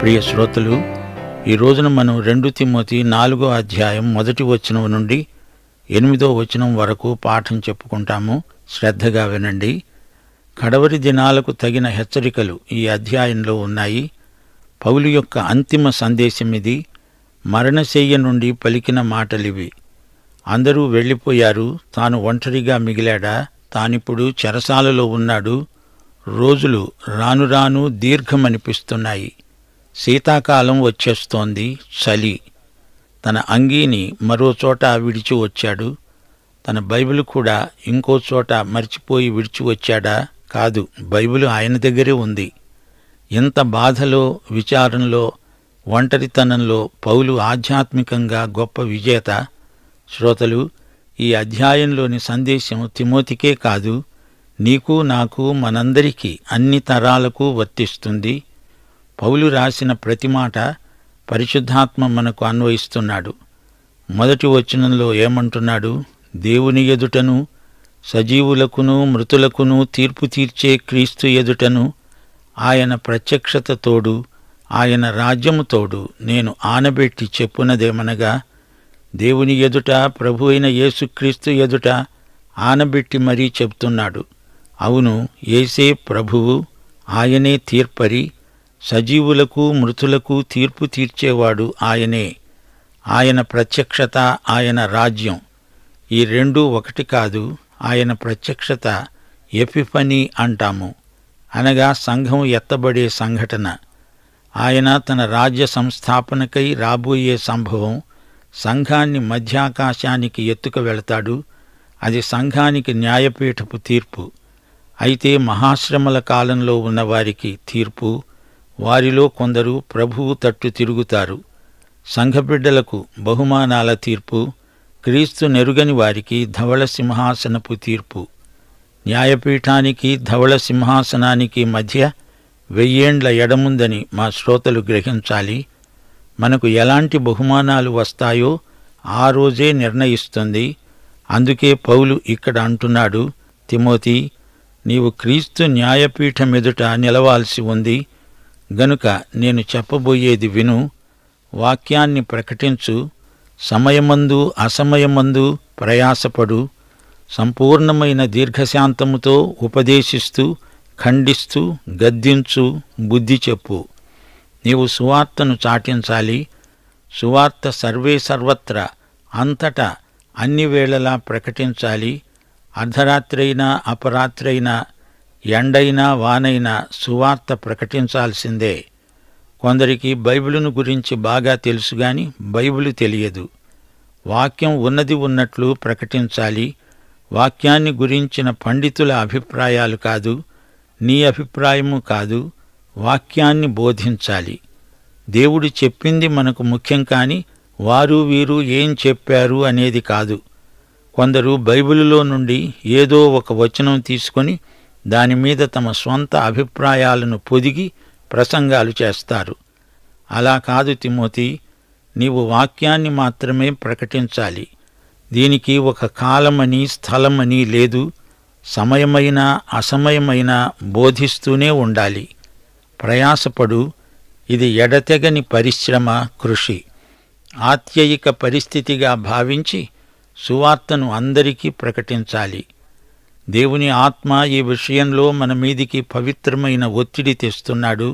ప్రియ శ్రోతలు ఈ రోజున మనం రెండు తిమ్మతి నాలుగో అధ్యాయం మొదటి వచనం నుండి ఎనిమిదో వచనం వరకు పాఠం చెప్పుకుంటాము శ్రద్ధగా వినండి కడవరి దినాలకు తగిన హెచ్చరికలు ఈ అధ్యాయంలో ఉన్నాయి పౌలు యొక్క అంతిమ సందేశం ఇది మరణశయ్య నుండి పలికిన మాటలివి అందరూ వెళ్ళిపోయారు తాను ఒంటరిగా మిగిలాడా తానిప్పుడు చెరసాలలో ఉన్నాడు రోజులు రాను రాను దీర్ఘమనిపిస్తున్నాయి శీతాకాలం వచ్చేస్తోంది చలి తన అంగీని మరో చోట విడిచి వచ్చాడు తన బైబిల్ కూడా ఇంకో చోట మర్చిపోయి విడిచి వచ్చాడా కాదు బైబిల్ ఆయన దగ్గరే ఉంది ఇంత బాధలో విచారంలో ఒంటరితనంలో పౌలు ఆధ్యాత్మికంగా గొప్ప విజేత శ్రోతలు ఈ అధ్యాయంలోని సందేశం తిమోతికే కాదు నీకు నాకు మనందరికీ అన్ని తరాలకు వర్తిస్తుంది పౌలు రాసిన ప్రతి మాట పరిశుద్ధాత్మ మనకు అన్వయిస్తున్నాడు మొదటి వచనంలో ఏమంటున్నాడు దేవుని ఎదుటను సజీవులకును మృతులకును తీర్పు తీర్చే క్రీస్తు ఎదుటను ఆయన ప్రత్యక్షతతోడు ఆయన రాజ్యముతోడు నేను ఆనబెట్టి చెప్పునదేమనగా దేవుని ఎదుట ప్రభు అయిన యేసుక్రీస్తు ఎదుట ఆనబెట్టి మరీ చెప్తున్నాడు అవును ఏసే ప్రభువు ఆయనే తీర్పరి సజీవులకు మృతులకు తీర్పు తీర్చేవాడు ఆయనే ఆయన ప్రత్యక్షత ఆయన రాజ్యం ఈ రెండూ ఒకటి కాదు ఆయన ప్రత్యక్షత ఎపిఫనీ అంటాము అనగా సంఘం ఎత్తబడే సంఘటన ఆయన తన రాజ్య సంస్థాపనకై రాబోయే సంభవం సంఘాన్ని మధ్యాకాశానికి ఎత్తుక వెళతాడు అది సంఘానికి న్యాయపీఠపు తీర్పు అయితే మహాశ్రమల కాలంలో ఉన్నవారికి తీర్పు వారిలో కొందరు ప్రభువు తట్టు తిరుగుతారు సంఘబిడ్డలకు బహుమానాల తీర్పు క్రీస్తు నెరుగని వారికి ధవళ సింహాసనపు తీర్పు న్యాయపీఠానికి ధవళ సింహాసనానికి మధ్య వెయ్యేండ్ల ఎడముందని మా శ్రోతలు గ్రహించాలి మనకు ఎలాంటి బహుమానాలు వస్తాయో ఆ రోజే నిర్ణయిస్తుంది అందుకే పౌలు ఇక్కడ అంటున్నాడు తిమోతి నీవు క్రీస్తు న్యాయపీఠం ఎదుట నిలవాల్సి ఉంది గనుక నేను చెప్పబోయేది విను వాక్యాన్ని ప్రకటించు సమయమందు అసమయమందు ప్రయాసపడు సంపూర్ణమైన దీర్ఘశాంతముతో ఉపదేశిస్తూ ఖండిస్తూ గద్దించు బుద్ధి చెప్పు నీవు సువార్తను చాటించాలి సువార్త సర్వే సర్వత్ర అంతటా అన్ని వేళలా ప్రకటించాలి అర్ధరాత్రైనా అపరాత్రైనా ఎండైనా వానైనా సువార్త ప్రకటించాల్సిందే కొందరికి బైబిలును గురించి బాగా తెలుసు బైబిలు తెలియదు వాక్యం ఉన్నది ఉన్నట్లు ప్రకటించాలి వాక్యాన్ని గురించిన పండితుల అభిప్రాయాలు కాదు నీ అభిప్రాయము కాదు వాక్యాన్ని బోధించాలి దేవుడు చెప్పింది మనకు ముఖ్యం కాని వారు వీరు ఏం చెప్పారు అనేది కాదు కొందరు బైబిలులో నుండి ఏదో ఒక వచనం తీసుకొని దానిమీద తమ స్వంత అభిప్రాయాలను పొదిగి ప్రసంగాలు చేస్తారు అలా కాదు తిమోతి నీవు వాక్యాన్ని మాత్రమే ప్రకటించాలి దీనికి ఒక కాలమని స్థలమని లేదు సమయమైన అసమయమైన బోధిస్తూనే ఉండాలి ప్రయాసపడు ఇది ఎడతెగని పరిశ్రమ కృషి ఆత్యయిక పరిస్థితిగా భావించి సువార్తను అందరికీ ప్రకటించాలి దేవుని ఆత్మ ఈ విషయంలో మన మీదికి పవిత్రమైన ఒత్తిడి తెస్తున్నాడు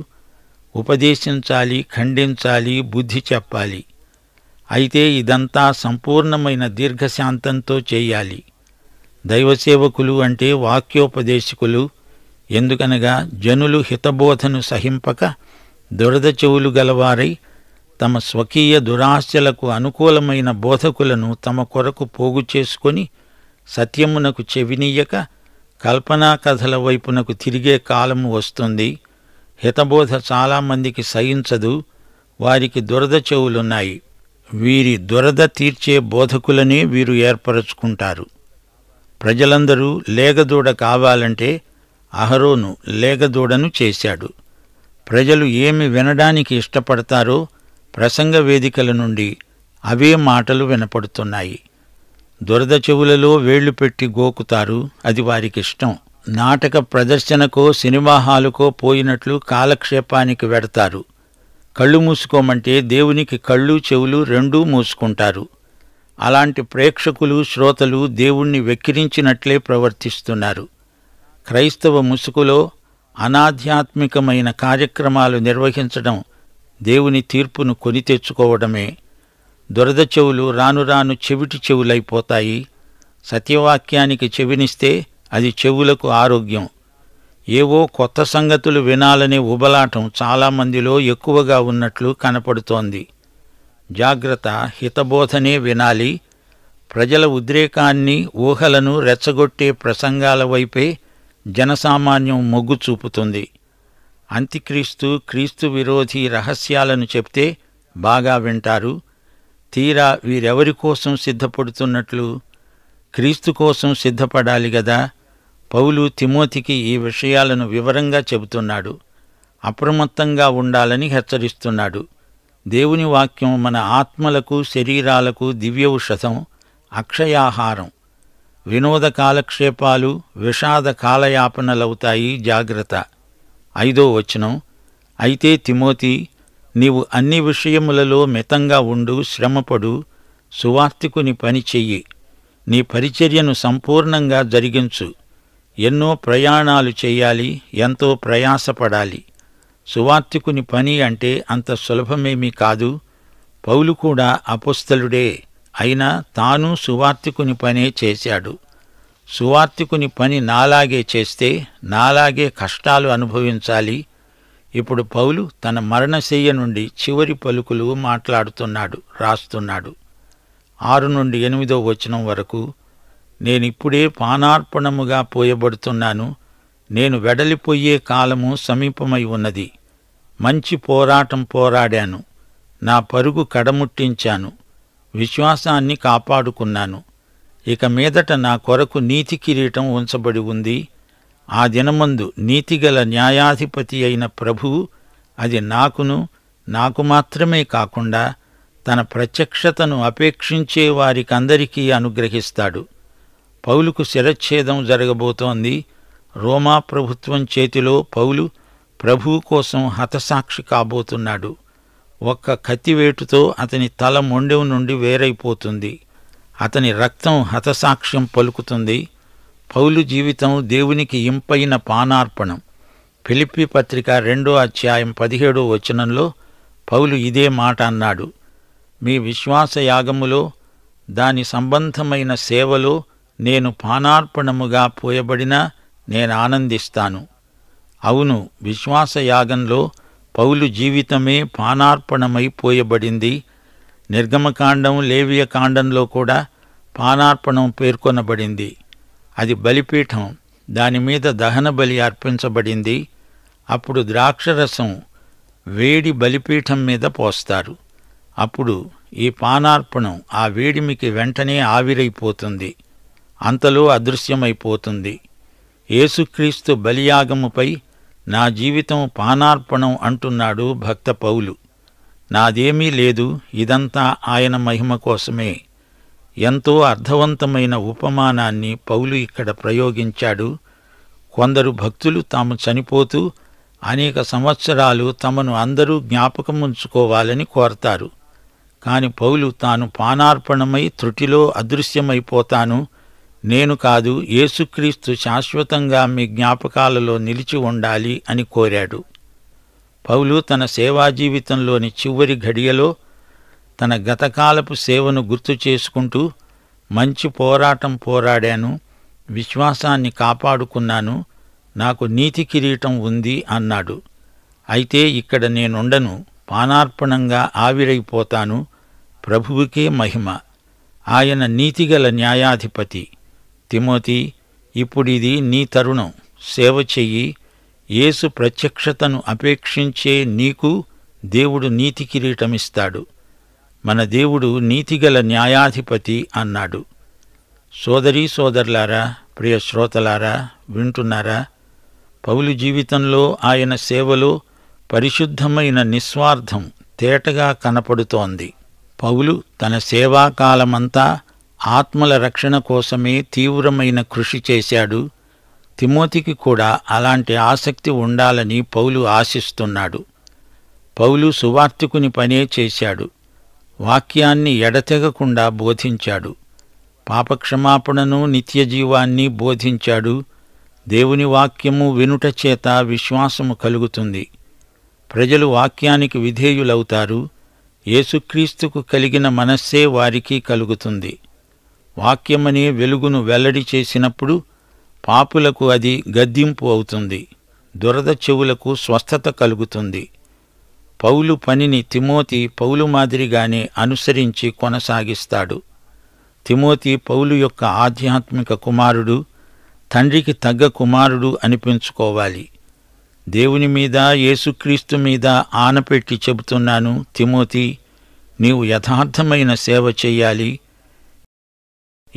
ఉపదేశించాలి ఖండించాలి బుద్ధి చెప్పాలి అయితే ఇదంతా సంపూర్ణమైన దీర్ఘశాంతంతో చేయాలి దైవసేవకులు అంటే వాక్యోపదేశకులు ఎందుకనగా జనులు హితబోధను సహింపక దురద చెవులు గలవారై తమ స్వకీయ దురాశలకు అనుకూలమైన బోధకులను తమ కొరకు పోగు చేసుకొని సత్యమునకు చెవినీయక కల్పనా కథల వైపునకు తిరిగే కాలం వస్తుంది హితబోధ చాలామందికి సహించదు వారికి దురద చెవులున్నాయి వీరి దురద తీర్చే బోధకులనే వీరు ఏర్పరచుకుంటారు ప్రజలందరూ లేగదూడ కావాలంటే అహరోను లేగదూడను చేశాడు ప్రజలు ఏమి వినడానికి ఇష్టపడతారో ప్రసంగ వేదికల నుండి అవే మాటలు వినపడుతున్నాయి దురద చెవులలో వేళ్లు పెట్టి గోకుతారు అది వారికిష్టం నాటక ప్రదర్శనకో సినిమా హాలుకో పోయినట్లు కాలక్షేపానికి వెడతారు కళ్ళు మూసుకోమంటే దేవునికి కళ్ళు చెవులు రెండూ మూసుకుంటారు అలాంటి ప్రేక్షకులు శ్రోతలు దేవుణ్ణి వెక్కిరించినట్లే ప్రవర్తిస్తున్నారు క్రైస్తవ ముసుగులో అనాధ్యాత్మికమైన కార్యక్రమాలు నిర్వహించడం దేవుని తీర్పును కొని తెచ్చుకోవడమే దురద చెవులు రాను రాను చెవిటి చెవులైపోతాయి సత్యవాక్యానికి చెవినిస్తే అది చెవులకు ఆరోగ్యం ఏవో కొత్త సంగతులు వినాలనే ఉబలాటం చాలామందిలో ఎక్కువగా ఉన్నట్లు కనపడుతోంది జాగ్రత్త హితబోధనే వినాలి ప్రజల ఉద్రేకాన్ని ఊహలను రెచ్చగొట్టే ప్రసంగాల వైపే జనసామాన్యం మొగ్గు చూపుతుంది అంత్యక్రీస్తు క్రీస్తు విరోధి రహస్యాలను చెప్తే బాగా వింటారు తీరా వీరెవరి కోసం సిద్ధపడుతున్నట్లు క్రీస్తు కోసం సిద్ధపడాలి గదా పౌలు తిమోతికి ఈ విషయాలను వివరంగా చెబుతున్నాడు అప్రమత్తంగా ఉండాలని హెచ్చరిస్తున్నాడు దేవుని వాక్యం మన ఆత్మలకు శరీరాలకు దివ్యౌషధం అక్షయాహారం వినోద కాలక్షేపాలు విషాద కాలయాపనలవుతాయి జాగ్రత్త ఐదో వచనం అయితే తిమోతి నీవు అన్ని విషయములలో మితంగా ఉండు శ్రమపడు సువార్తికుని పని చెయ్యి నీ పరిచర్యను సంపూర్ణంగా జరిగించు ఎన్నో ప్రయాణాలు చేయాలి ఎంతో ప్రయాసపడాలి సువార్తికుని పని అంటే అంత సులభమేమీ కాదు పౌలు కూడా అపుస్తలుడే అయినా తాను సువార్తికుని పనే చేశాడు సువార్తికుని పని నాలాగే చేస్తే నాలాగే కష్టాలు అనుభవించాలి ఇప్పుడు పౌలు తన మరణశయ్య నుండి చివరి పలుకులు మాట్లాడుతున్నాడు రాస్తున్నాడు ఆరు నుండి ఎనిమిదో వచనం వరకు నేనిప్పుడే పానార్పణముగా పోయబడుతున్నాను నేను వెడలిపోయే కాలము సమీపమై ఉన్నది మంచి పోరాటం పోరాడాను నా పరుగు కడముట్టించాను విశ్వాసాన్ని కాపాడుకున్నాను ఇక మీదట నా కొరకు నీతి కిరీటం ఉంచబడి ఉంది ఆ దినమందు నీతిగల న్యాయాధిపతి అయిన ప్రభువు అది నాకును నాకు మాత్రమే కాకుండా తన ప్రత్యక్షతను అపేక్షించే వారికందరికీ అనుగ్రహిస్తాడు పౌలుకు శిరచ్ఛేదం జరగబోతోంది రోమా ప్రభుత్వం చేతిలో పౌలు ప్రభువు కోసం హతసాక్షి కాబోతున్నాడు ఒక్క కత్తివేటుతో అతని తల మొండెవు నుండి వేరైపోతుంది అతని రక్తం హతసాక్ష్యం పలుకుతుంది పౌలు జీవితం దేవునికి ఇంపైన పానార్పణం ఫిలిప్పి పత్రిక రెండో అధ్యాయం పదిహేడో వచనంలో పౌలు ఇదే మాట అన్నాడు మీ విశ్వాస యాగములో దాని సంబంధమైన సేవలో నేను పానార్పణముగా పోయబడినా నేను ఆనందిస్తాను అవును విశ్వాస యాగంలో పౌలు జీవితమే పానార్పణమై పోయబడింది నిర్గమకాండం లేవియ కాండంలో కూడా పానార్పణం పేర్కొనబడింది అది బలిపీఠం దానిమీద దహన బలి అర్పించబడింది అప్పుడు ద్రాక్షరసం వేడి బలిపీఠం మీద పోస్తారు అప్పుడు ఈ పానార్పణం ఆ వేడిమికి వెంటనే ఆవిరైపోతుంది అంతలో అదృశ్యమైపోతుంది ఏసుక్రీస్తు బలియాగముపై నా జీవితం పానార్పణం అంటున్నాడు భక్త పౌలు నాదేమీ లేదు ఇదంతా ఆయన మహిమ కోసమే ఎంతో అర్థవంతమైన ఉపమానాన్ని పౌలు ఇక్కడ ప్రయోగించాడు కొందరు భక్తులు తాము చనిపోతూ అనేక సంవత్సరాలు తమను అందరూ జ్ఞాపకముంచుకోవాలని కోరతారు కాని పౌలు తాను పానార్పణమై త్రుటిలో అదృశ్యమైపోతాను నేను కాదు యేసుక్రీస్తు శాశ్వతంగా మీ జ్ఞాపకాలలో నిలిచి ఉండాలి అని కోరాడు పౌలు తన సేవా జీవితంలోని చివరి ఘడియలో తన గతకాలపు సేవను గుర్తు చేసుకుంటూ మంచి పోరాటం పోరాడాను విశ్వాసాన్ని కాపాడుకున్నాను నాకు నీతి కిరీటం ఉంది అన్నాడు అయితే ఇక్కడ నేనుండను పానార్పణంగా ఆవిరైపోతాను ప్రభువుకే మహిమ ఆయన నీతిగల న్యాయాధిపతి తిమోతి ఇప్పుడిది నీ తరుణం సేవ చెయ్యి యేసు ప్రత్యక్షతను అపేక్షించే నీకు దేవుడు నీతి కిరీటమిస్తాడు మన దేవుడు నీతిగల న్యాయాధిపతి అన్నాడు సోదరీ సోదరులారా ప్రియ శ్రోతలారా వింటున్నారా పౌలు జీవితంలో ఆయన సేవలో పరిశుద్ధమైన నిస్వార్థం తేటగా కనపడుతోంది పౌలు తన సేవాకాలమంతా ఆత్మల రక్షణ కోసమే తీవ్రమైన కృషి చేశాడు తిమోతికి కూడా అలాంటి ఆసక్తి ఉండాలని పౌలు ఆశిస్తున్నాడు పౌలు సువార్తికుని పనే చేశాడు వాక్యాన్ని ఎడతెగకుండా బోధించాడు పాపక్షమాపణను నిత్యజీవాన్ని బోధించాడు దేవుని వాక్యము వినుటచేత చేత విశ్వాసము కలుగుతుంది ప్రజలు వాక్యానికి విధేయులవుతారు యేసుక్రీస్తుకు కలిగిన మనస్సే వారికి కలుగుతుంది వాక్యమనే వెలుగును వెల్లడి చేసినప్పుడు పాపులకు అది గద్దింపు అవుతుంది దురద చెవులకు స్వస్థత కలుగుతుంది పౌలు పనిని తిమోతి పౌలు మాదిరిగానే అనుసరించి కొనసాగిస్తాడు తిమోతి పౌలు యొక్క ఆధ్యాత్మిక కుమారుడు తండ్రికి తగ్గ కుమారుడు అనిపించుకోవాలి దేవుని మీద యేసుక్రీస్తు మీద ఆనపెట్టి చెబుతున్నాను తిమోతి నీవు యథార్థమైన సేవ చెయ్యాలి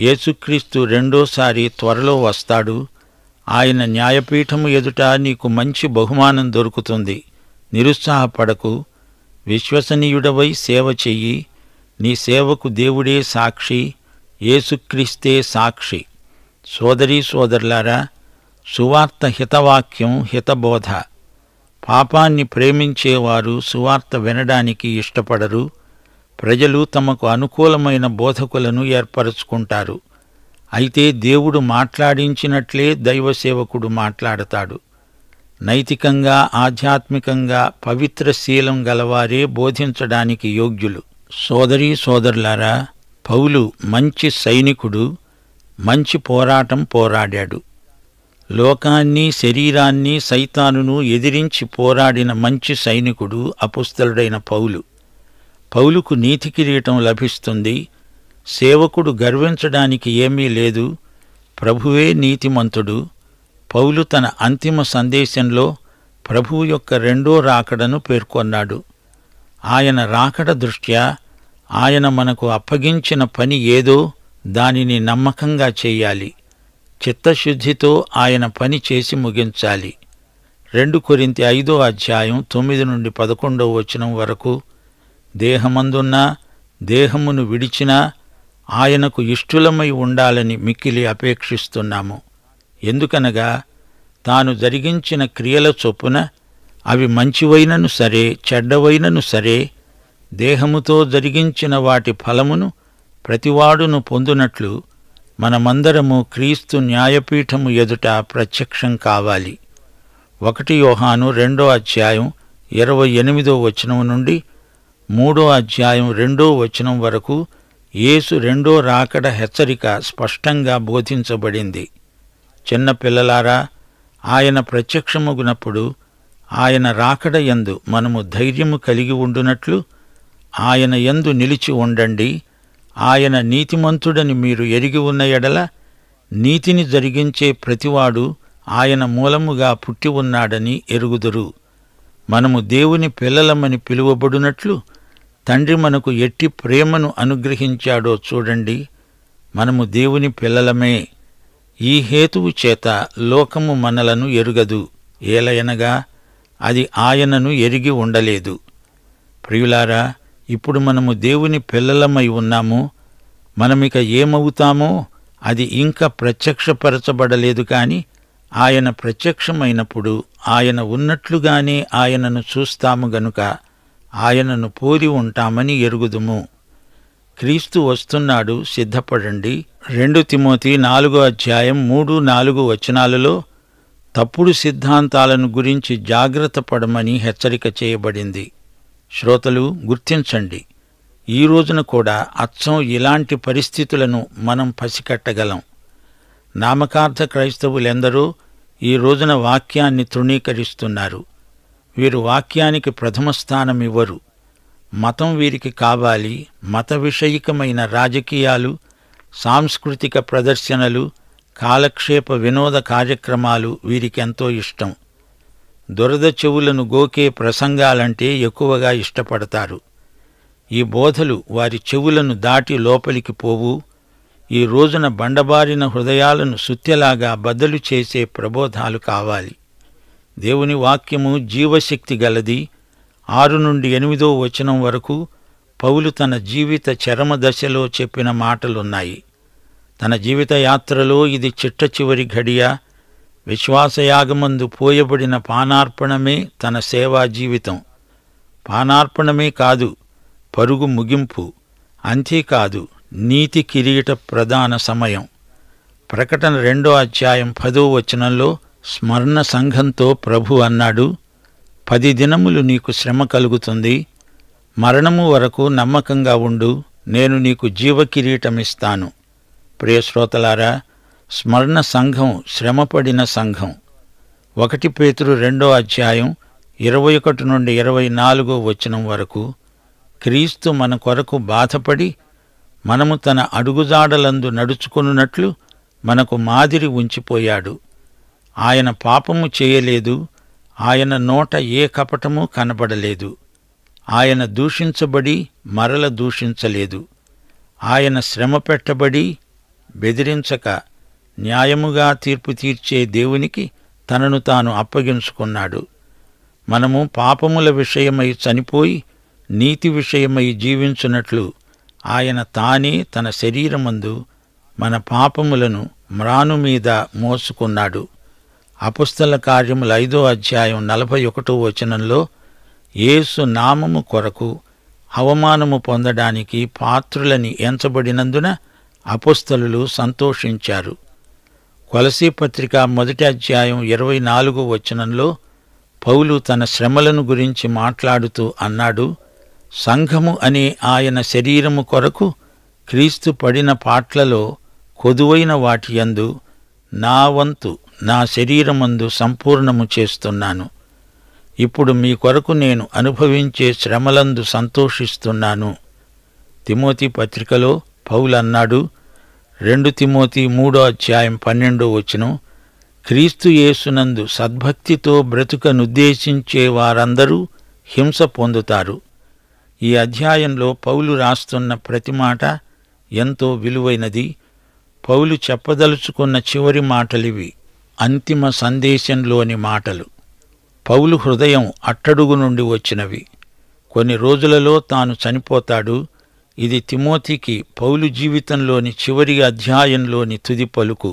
యేసుక్రీస్తు రెండోసారి త్వరలో వస్తాడు ఆయన న్యాయపీఠము ఎదుట నీకు మంచి బహుమానం దొరుకుతుంది నిరుత్సాహపడకు విశ్వసనీయుడవై సేవ చెయ్యి నీ సేవకు దేవుడే సాక్షి ఏసుక్రీస్తే సాక్షి సోదరీ సోదరులారా సువార్త హితవాక్యం హితబోధ పాపాన్ని ప్రేమించేవారు సువార్త వినడానికి ఇష్టపడరు ప్రజలు తమకు అనుకూలమైన బోధకులను ఏర్పరచుకుంటారు అయితే దేవుడు మాట్లాడించినట్లే దైవసేవకుడు మాట్లాడతాడు నైతికంగా ఆధ్యాత్మికంగా పవిత్ర శీలం గలవారే బోధించడానికి యోగ్యులు సోదరీ సోదరులారా పౌలు మంచి సైనికుడు మంచి పోరాటం పోరాడాడు లోకాన్ని శరీరాన్ని సైతానును ఎదిరించి పోరాడిన మంచి సైనికుడు అపుస్తలుడైన పౌలు పౌలుకు నీతి కిరీటం లభిస్తుంది సేవకుడు గర్వించడానికి ఏమీ లేదు ప్రభువే నీతిమంతుడు పౌలు తన అంతిమ సందేశంలో ప్రభువు యొక్క రెండో రాకడను పేర్కొన్నాడు ఆయన రాకడ దృష్ట్యా ఆయన మనకు అప్పగించిన పని ఏదో దానిని నమ్మకంగా చేయాలి చిత్తశుద్ధితో ఆయన పని చేసి ముగించాలి రెండు కొరింత ఐదో అధ్యాయం తొమ్మిది నుండి పదకొండవ వచనం వరకు దేహమందున్నా దేహమును విడిచినా ఆయనకు ఇష్టులమై ఉండాలని మిక్కిలి అపేక్షిస్తున్నాము ఎందుకనగా తాను జరిగించిన క్రియల చొప్పున అవి మంచివైనను సరే చెడ్డవైనను సరే దేహముతో జరిగించిన వాటి ఫలమును ప్రతివాడును పొందునట్లు మనమందరము క్రీస్తు న్యాయపీఠము ఎదుట ప్రత్యక్షం కావాలి ఒకటి యోహాను రెండో అధ్యాయం ఇరవై ఎనిమిదో వచనం నుండి మూడో అధ్యాయం రెండో వచనం వరకు యేసు రెండో రాకడ హెచ్చరిక స్పష్టంగా బోధించబడింది చిన్న పిల్లలారా ఆయన ప్రత్యక్షముగునప్పుడు ఆయన రాకడ యందు మనము ధైర్యము కలిగి ఉండునట్లు ఆయన యందు నిలిచి ఉండండి ఆయన నీతిమంతుడని మీరు ఎరిగి ఉన్న ఎడల నీతిని జరిగించే ప్రతివాడు ఆయన మూలముగా పుట్టి ఉన్నాడని ఎరుగుదురు మనము దేవుని పిల్లలమని పిలువబడినట్లు తండ్రి మనకు ఎట్టి ప్రేమను అనుగ్రహించాడో చూడండి మనము దేవుని పిల్లలమే ఈ హేతువు చేత లోకము మనలను ఎరుగదు ఏలయనగా అది ఆయనను ఎరిగి ఉండలేదు ప్రియులారా ఇప్పుడు మనము దేవుని పిల్లలమై ఉన్నాము మనమిక ఏమవుతామో అది ఇంకా ప్రత్యక్షపరచబడలేదు కానీ ఆయన ప్రత్యక్షమైనప్పుడు ఆయన ఉన్నట్లుగానే ఆయనను చూస్తాము గనుక ఆయనను పోలి ఉంటామని ఎరుగుదుము క్రీస్తు వస్తున్నాడు సిద్ధపడండి రెండు తిమోతి నాలుగో అధ్యాయం మూడు నాలుగు వచనాలలో తప్పుడు సిద్ధాంతాలను గురించి జాగ్రత్త పడమని హెచ్చరిక చేయబడింది శ్రోతలు గుర్తించండి ఈ రోజున కూడా అచ్చం ఇలాంటి పరిస్థితులను మనం పసికట్టగలం నామకార్థ క్రైస్తవులెందరూ ఈ రోజున వాక్యాన్ని తృణీకరిస్తున్నారు వీరు వాక్యానికి ప్రథమ స్థానం ఇవ్వరు మతం వీరికి కావాలి మత విషయికమైన రాజకీయాలు సాంస్కృతిక ప్రదర్శనలు కాలక్షేప వినోద కార్యక్రమాలు వీరికెంతో ఇష్టం దురద చెవులను గోకే ప్రసంగాలంటే ఎక్కువగా ఇష్టపడతారు ఈ బోధలు వారి చెవులను దాటి లోపలికి పోవు ఈ రోజున బండబారిన హృదయాలను సుత్యలాగా బద్దలు చేసే ప్రబోధాలు కావాలి దేవుని వాక్యము జీవశక్తి గలది ఆరు నుండి ఎనిమిదో వచనం వరకు పౌలు తన జీవిత చరమ దశలో చెప్పిన మాటలున్నాయి తన జీవిత యాత్రలో ఇది చిట్ట చివరి ఘడియ విశ్వాసయాగమందు పోయబడిన పానార్పణమే తన సేవా జీవితం పానార్పణమే కాదు పరుగు ముగింపు అంతేకాదు నీతి కిరీట ప్రధాన సమయం ప్రకటన రెండో అధ్యాయం పదో వచనంలో స్మరణ సంఘంతో ప్రభు అన్నాడు పది దినములు నీకు శ్రమ కలుగుతుంది మరణము వరకు నమ్మకంగా ఉండు నేను నీకు జీవకిరీటమిస్తాను ప్రియశ్రోతలారా స్మరణ సంఘం శ్రమపడిన సంఘం ఒకటి పేతురు రెండో అధ్యాయం ఇరవై ఒకటి నుండి ఇరవై నాలుగో వచనం వరకు క్రీస్తు మన కొరకు బాధపడి మనము తన అడుగుజాడలందు నడుచుకున్నట్లు మనకు మాదిరి ఉంచిపోయాడు ఆయన పాపము చేయలేదు ఆయన నోట ఏ కపటమూ కనబడలేదు ఆయన దూషించబడి మరల దూషించలేదు ఆయన శ్రమ పెట్టబడి బెదిరించక న్యాయముగా తీర్పు తీర్చే దేవునికి తనను తాను అప్పగించుకున్నాడు మనము పాపముల విషయమై చనిపోయి నీతి విషయమై జీవించున్నట్లు ఆయన తానే తన శరీరమందు మన పాపములను మ్రాను మీద మోసుకున్నాడు అపుస్తల కార్యముల ఐదో అధ్యాయం నలభై ఒకటో వచనంలో యేసు నామము కొరకు అవమానము పొందడానికి పాత్రులని ఎంచబడినందున అపుస్తలు సంతోషించారు కొలసీపత్రిక మొదటి అధ్యాయం ఇరవై నాలుగు వచనంలో పౌలు తన శ్రమలను గురించి మాట్లాడుతూ అన్నాడు సంఘము అనే ఆయన శరీరము కొరకు క్రీస్తు పడిన పాట్లలో కొదువైన వాటియందు నా వంతు నా శరీరమందు సంపూర్ణము చేస్తున్నాను ఇప్పుడు మీ కొరకు నేను అనుభవించే శ్రమలందు సంతోషిస్తున్నాను తిమోతి పత్రికలో పౌలన్నాడు రెండు తిమోతి మూడో అధ్యాయం పన్నెండో వచనం క్రీస్తు యేసునందు సద్భక్తితో బ్రతుకనుద్దేశించే వారందరూ హింస పొందుతారు ఈ అధ్యాయంలో పౌలు రాస్తున్న ప్రతి మాట ఎంతో విలువైనది పౌలు చెప్పదలుచుకున్న చివరి మాటలివి అంతిమ సందేశంలోని మాటలు పౌలు హృదయం అట్టడుగు నుండి వచ్చినవి కొన్ని రోజులలో తాను చనిపోతాడు ఇది తిమోతికి పౌలు జీవితంలోని చివరి అధ్యాయంలోని తుది పలుకు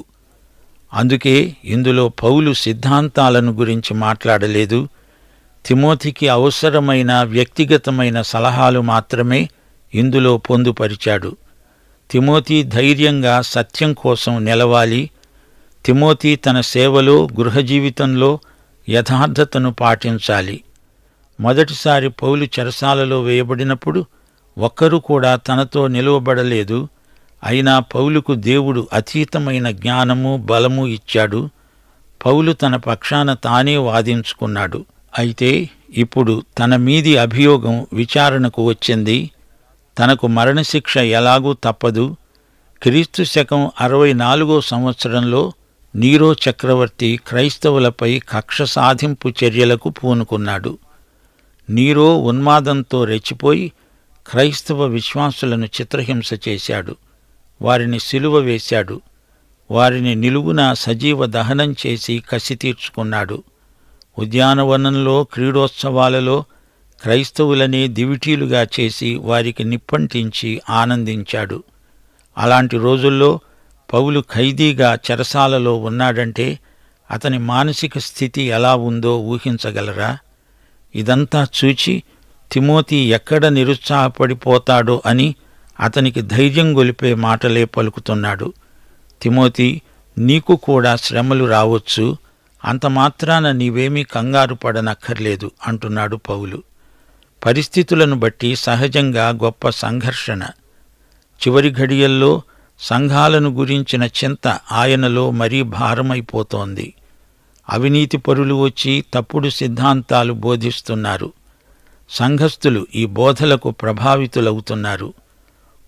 అందుకే ఇందులో పౌలు సిద్ధాంతాలను గురించి మాట్లాడలేదు తిమోతికి అవసరమైన వ్యక్తిగతమైన సలహాలు మాత్రమే ఇందులో పొందుపరిచాడు తిమోతి ధైర్యంగా సత్యం కోసం నిలవాలి తిమోతి తన సేవలో గృహజీవితంలో జీవితంలో యథార్థతను పాటించాలి మొదటిసారి పౌలు చెరసాలలో వేయబడినప్పుడు ఒక్కరూ కూడా తనతో నిలువబడలేదు అయినా పౌలుకు దేవుడు అతీతమైన జ్ఞానము బలము ఇచ్చాడు పౌలు తన పక్షాన తానే వాదించుకున్నాడు అయితే ఇప్పుడు తన మీది అభియోగం విచారణకు వచ్చింది తనకు మరణశిక్ష ఎలాగూ తప్పదు క్రీస్తు శకం అరవై నాలుగో సంవత్సరంలో నీరో చక్రవర్తి క్రైస్తవులపై కక్ష సాధింపు చర్యలకు పూనుకున్నాడు నీరో ఉన్మాదంతో రెచ్చిపోయి క్రైస్తవ విశ్వాసులను చిత్రహింస చేశాడు వారిని సిలువ వేశాడు వారిని నిలువున సజీవ దహనం చేసి కసి తీర్చుకున్నాడు ఉద్యానవనంలో క్రీడోత్సవాలలో క్రైస్తవులని దివిటీలుగా చేసి వారికి నిప్పంటించి ఆనందించాడు అలాంటి రోజుల్లో పౌలు ఖైదీగా చెరసాలలో ఉన్నాడంటే అతని మానసిక స్థితి ఎలా ఉందో ఊహించగలరా ఇదంతా చూచి తిమోతి ఎక్కడ నిరుత్సాహపడిపోతాడో అని అతనికి ధైర్యం గొలిపే మాటలే పలుకుతున్నాడు తిమోతి నీకు కూడా శ్రమలు రావచ్చు అంత మాత్రాన నీవేమీ కంగారు పడనక్కర్లేదు అంటున్నాడు పౌలు పరిస్థితులను బట్టి సహజంగా గొప్ప సంఘర్షణ చివరి ఘడియల్లో సంఘాలను గురించిన చింత ఆయనలో మరీ భారమైపోతోంది అవినీతి పరులు వచ్చి తప్పుడు సిద్ధాంతాలు బోధిస్తున్నారు సంఘస్థులు ఈ బోధలకు ప్రభావితులవుతున్నారు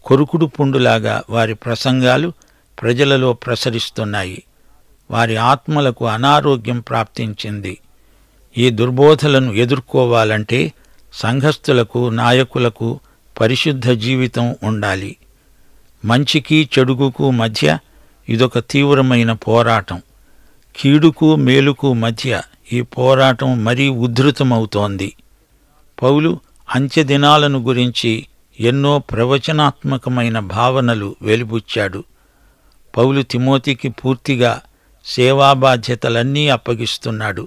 కొరుకుడు పుండులాగా వారి ప్రసంగాలు ప్రజలలో ప్రసరిస్తున్నాయి వారి ఆత్మలకు అనారోగ్యం ప్రాప్తించింది ఈ దుర్బోధలను ఎదుర్కోవాలంటే సంఘస్థులకు నాయకులకు పరిశుద్ధ జీవితం ఉండాలి మంచికి చెడుగుకు మధ్య ఇదొక తీవ్రమైన పోరాటం కీడుకు మేలుకు మధ్య ఈ పోరాటం మరీ ఉద్ధృతమవుతోంది పౌలు అంత్యదినాలను గురించి ఎన్నో ప్రవచనాత్మకమైన భావనలు వెలిబుచ్చాడు పౌలు తిమోతికి పూర్తిగా సేవా బాధ్యతలన్నీ అప్పగిస్తున్నాడు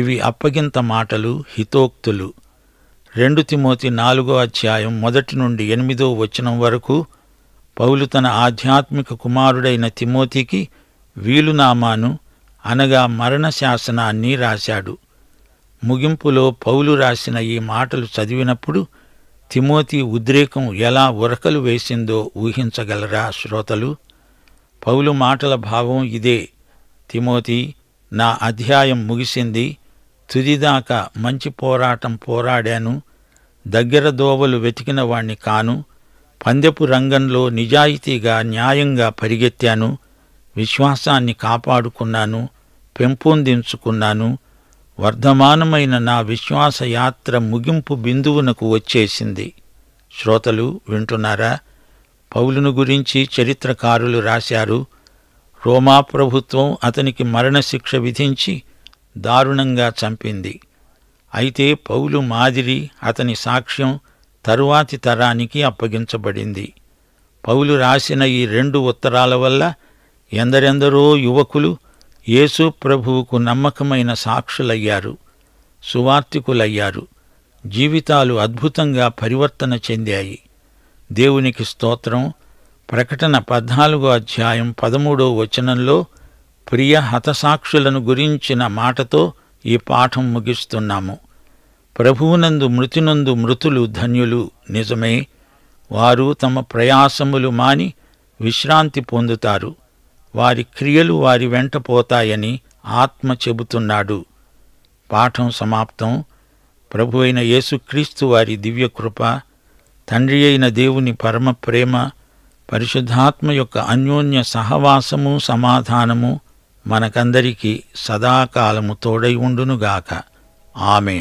ఇవి అప్పగింత మాటలు హితోక్తులు రెండు తిమోతి నాలుగో అధ్యాయం మొదటి నుండి ఎనిమిదో వచనం వరకు పౌలు తన ఆధ్యాత్మిక కుమారుడైన తిమోతికి వీలునామాను అనగా మరణ శాసనాన్ని రాశాడు ముగింపులో పౌలు రాసిన ఈ మాటలు చదివినప్పుడు తిమోతి ఉద్రేకం ఎలా ఉరకలు వేసిందో ఊహించగలరా శ్రోతలు పౌలు మాటల భావం ఇదే తిమోతి నా అధ్యాయం ముగిసింది తుదిదాకా మంచి పోరాటం పోరాడాను దగ్గర దోవలు వెతికిన వాణ్ణి కాను పందెపు రంగంలో నిజాయితీగా న్యాయంగా పరిగెత్తాను విశ్వాసాన్ని కాపాడుకున్నాను పెంపొందించుకున్నాను వర్ధమానమైన నా విశ్వాస యాత్ర ముగింపు బిందువునకు వచ్చేసింది శ్రోతలు వింటున్నారా పౌలును గురించి చరిత్రకారులు రాశారు రోమా ప్రభుత్వం అతనికి మరణశిక్ష విధించి దారుణంగా చంపింది అయితే పౌలు మాదిరి అతని సాక్ష్యం తరువాతి తరానికి అప్పగించబడింది పౌలు రాసిన ఈ రెండు ఉత్తరాల వల్ల ఎందరెందరో యువకులు యేసు ప్రభువుకు నమ్మకమైన సాక్షులయ్యారు సువార్తికులయ్యారు జీవితాలు అద్భుతంగా పరివర్తన చెందాయి దేవునికి స్తోత్రం ప్రకటన పద్నాలుగో అధ్యాయం పదమూడో వచనంలో ప్రియ హతసాక్షులను గురించిన మాటతో ఈ పాఠం ముగిస్తున్నాము ప్రభువునందు మృతినందు మృతులు ధన్యులు నిజమే వారు తమ ప్రయాసములు మాని విశ్రాంతి పొందుతారు వారి క్రియలు వారి వెంట పోతాయని ఆత్మ చెబుతున్నాడు పాఠం సమాప్తం ప్రభు అయిన యేసుక్రీస్తు వారి దివ్యకృప తండ్రి అయిన దేవుని పరమ ప్రేమ పరిశుద్ధాత్మ యొక్క అన్యోన్య సహవాసము సమాధానము మనకందరికీ సదాకాలము తోడై ఉండునుగాక ఆమె